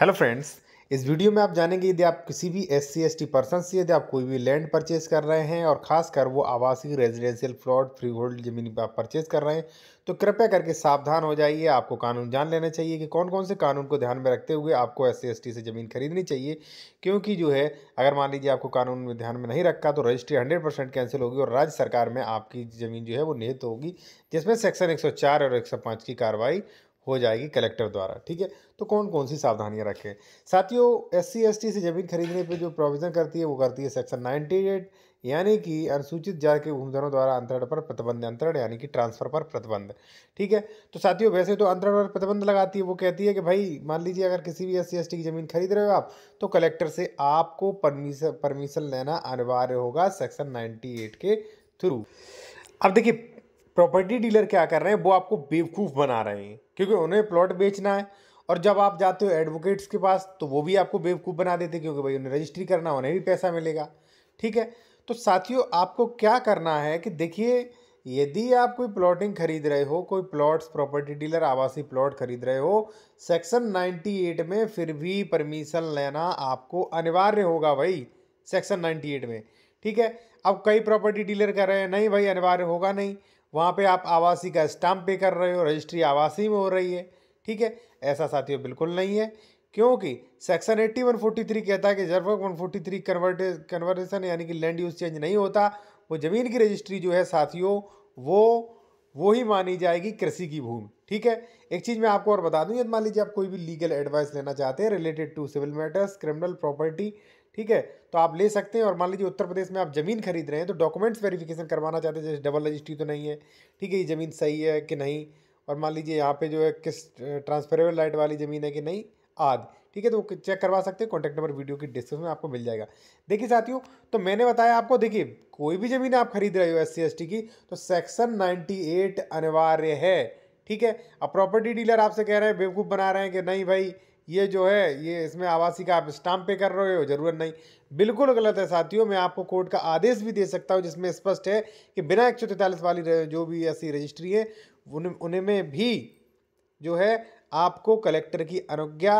hello friends इस video में आप जानेंगे यदि आप किसी भी S C S T person से यदि आप कोई भी लैंड परचेज कर रहे हैं और खासकर वो आवासीय रेजिडेंशियल फ्लॉट फ्री होल्ड जमीन आप परचेज कर रहे हैं तो कृपया करके सावधान हो जाइए आपको कानून जान लेना चाहिए कि कौन कौन से कानून को ध्यान में रखते हुए आपको एस सी से ज़मीन खरीदनी चाहिए क्योंकि जो है अगर मान लीजिए आपको कानून में ध्यान में नहीं रखा तो रजिस्ट्री हंड्रेड परसेंट कैंसिल होगी और राज्य सरकार में आपकी ज़मीन जो है वो निहित होगी जिसमें सेक्शन एक और एक की कार्रवाई हो जाएगी कलेक्टर द्वारा ठीक है तो कौन कौन सी सावधानियां रखें साथियों एस सी एस टी से ज़मीन खरीदने पे जो प्रोविज़न करती है वो करती है सेक्शन एट यानी कि अनुसूचित जाति के भूमिधनों द्वारा अंतरण पर प्रतिबंध अंतरण यानी कि ट्रांसफ़र पर प्रतिबंध ठीक है तो साथियों वैसे तो अंतरण पर प्रतिबंध लगाती है वो कहती है कि भाई मान लीजिए अगर किसी भी एस सी की ज़मीन खरीद रहे हो आप तो कलेक्टर से आपको परमिशन परमिशन लेना अनिवार्य होगा सेक्शन नाइन्टी के थ्रू अब देखिए प्रॉपर्टी डीलर क्या कर रहे हैं वो आपको बेवकूफ़ बना रहे हैं क्योंकि उन्हें प्लॉट बेचना है और जब आप जाते हो एडवोकेट्स के पास तो वो भी आपको बेवकूफ़ बना देते हैं क्योंकि भाई उन्हें रजिस्ट्री करना उन्हें भी पैसा मिलेगा ठीक है तो साथियों आपको क्या करना है कि देखिए यदि आप कोई प्लॉटिंग खरीद रहे हो कोई प्लॉट्स प्रॉपर्टी डीलर आवासीय प्लॉट खरीद रहे हो सेक्शन 98 में फिर भी परमिशन लेना आपको अनिवार्य होगा भाई सेक्शन 98 में ठीक है अब कई प्रॉपर्टी डीलर कह रहे हैं नहीं भाई अनिवार्य होगा नहीं वहाँ पे आप आवासीय का स्टाम्प पे कर रहे हो रजिस्ट्री आवासीय में हो रही है ठीक है ऐसा साथियों बिल्कुल नहीं है क्योंकि section eighty one forty three कहता है कि जब one forty three convert conversion यानी कि लैंड यूज चेंज नहीं होता वो ज़मीन की रजिस्ट्री जो है साथियों वो वो ही मानी जाएगी कृषि की भूमि ठीक है एक चीज़ मैं आपको और बता दूँ यदि मान लीजिए आप कोई भी लीगल एडवाइस लेना चाहते हैं related to civil matters criminal property ठीक है तो आप ले सकते हैं और मान लीजिए उत्तर प्रदेश में आप ज़मीन खरीद रहे हैं तो डॉक्यूमेंट्स वेरिफिकेशन करवाना चाहते हैं जैसे डबल रजिस्ट्री तो नहीं है ठीक है ये ज़मीन सही है कि नहीं और मान लीजिए यहाँ पे जो है किस ट्रांसफरेबल लाइट वाली ज़मीन है कि नहीं आदि ठीक है तो चेक करवा सकते हैं कॉन्टैक्ट नंबर वीडियो की डिस्क्रिप्शन में आपको मिल जाएगा देखिए साथियों तो मैंने बताया आपको देखिए कोई भी ज़मीन आप खरीद रहे हो एस सी की तो सेक्शन 98 अनिवार्य है ठीक है अब प्रॉपर्टी डीलर आपसे कह रहे हैं बेवकूफ़ बना रहे हैं कि नहीं भाई ये जो है ये इसमें आवासीय का आप स्टाम्प पे कर रहे हो जरूरत नहीं बिल्कुल गलत है साथियों मैं आपको कोर्ट का आदेश भी दे सकता हूँ जिसमें स्पष्ट है कि बिना एक वाली जो भी ऐसी रजिस्ट्री है उन उनमें भी जो है आपको कलेक्टर की अनुज्ञा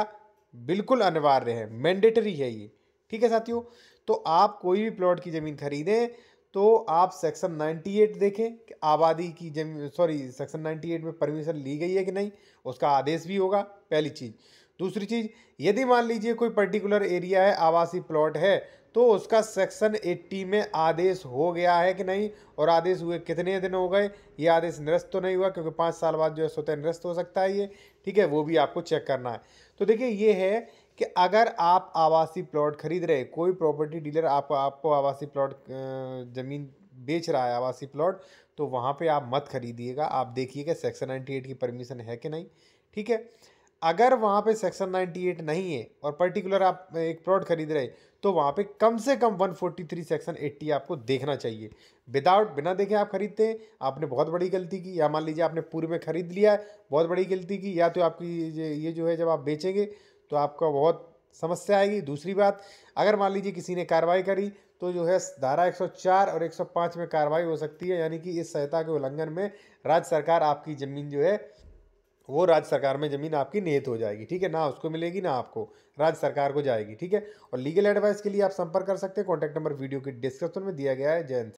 बिल्कुल अनिवार्य है मैंडेटरी है ये ठीक है साथियों तो आप कोई भी प्लॉट की ज़मीन खरीदें तो आप सेक्शन 98 देखें कि आबादी की जमीन सॉरी सेक्शन 98 में परमिशन ली गई है कि नहीं उसका आदेश भी होगा पहली चीज़ दूसरी चीज़ यदि मान लीजिए कोई पर्टिकुलर एरिया है आवासीय प्लॉट है तो उसका सेक्शन 80 में आदेश हो गया है कि नहीं और आदेश हुए कितने दिन हो गए ये आदेश निरस्त तो नहीं हुआ क्योंकि पाँच साल बाद जो है स्वतः निरस्त हो सकता है ये ठीक है वो भी आपको चेक करना है तो देखिए ये है कि अगर आप आवासीय प्लॉट खरीद रहे कोई प्रॉपर्टी डीलर आप, आपको आवासीय प्लॉट ज़मीन बेच रहा है आवासीय प्लॉट तो वहाँ पर आप मत खरीदिएगा आप देखिएगा सेक्शन नाइन्टी की परमिशन है कि नहीं ठीक है अगर वहाँ पे सेक्शन 98 नहीं है और पर्टिकुलर आप एक प्लॉट खरीद रहे तो वहाँ पे कम से कम 143 सेक्शन 80 आपको देखना चाहिए विदाउट बिना देखे आप खरीदते हैं आपने बहुत बड़ी गलती की या मान लीजिए आपने पूर्व में ख़रीद लिया है बहुत बड़ी गलती की या तो आपकी ये जो है जब आप बेचेंगे तो आपका बहुत समस्या आएगी दूसरी बात अगर मान लीजिए किसी ने कार्रवाई करी तो जो है धारा 104 और 105 में कार्रवाई हो सकती है यानी कि इस संहिता के उल्लंघन में राज्य सरकार आपकी ज़मीन जो है वो राज्य सरकार में ज़मीन आपकी नियत हो जाएगी ठीक है ना उसको मिलेगी ना आपको राज्य सरकार को जाएगी ठीक है और लीगल एडवाइस के लिए आप संपर्क कर सकते हैं कॉन्टैक्ट नंबर वीडियो के डिस्क्रिप्शन में दिया गया है जयंत